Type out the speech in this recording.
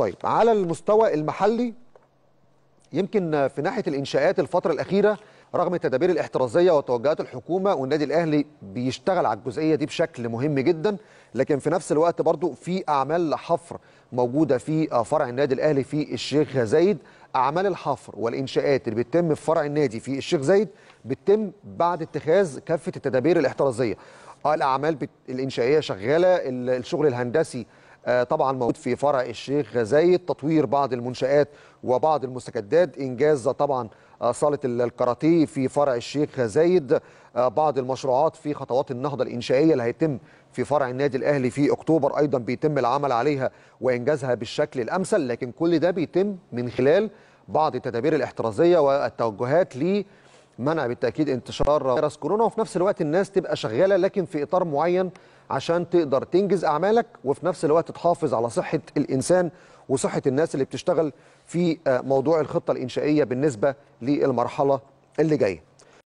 طيب على المستوى المحلي يمكن في ناحيه الانشاءات الفتره الاخيره رغم التدابير الاحترازيه وتوجهات الحكومه والنادي الاهلي بيشتغل على الجزئيه دي بشكل مهم جدا لكن في نفس الوقت برضو في اعمال حفر موجوده في فرع النادي الاهلي في الشيخ زايد اعمال الحفر والانشاءات اللي بتتم في فرع النادي في الشيخ زايد بتتم بعد اتخاذ كافه التدابير الاحترازيه آه، الاعمال بت... الانشائيه شغاله الشغل الهندسي آه، طبعا موجود في فرع الشيخ زايد تطوير بعض المنشآت وبعض المستجدات إنجاز طبعا آه، صالة الكاراتيه في فرع الشيخ زايد آه، بعض المشروعات في خطوات النهضة الإنشائية اللي هيتم في فرع النادي الأهلي في أكتوبر أيضا بيتم العمل عليها وإنجازها بالشكل الأمثل لكن كل ده بيتم من خلال بعض التدابير الاحترازية والتوجهات للمشروعات منع بالتاكيد انتشار فيروس كورونا وفي نفس الوقت الناس تبقى شغاله لكن في اطار معين عشان تقدر تنجز اعمالك وفي نفس الوقت تحافظ على صحه الانسان وصحه الناس اللي بتشتغل في آه، موضوع الخطه الانشائيه بالنسبه للمرحله اللي جايه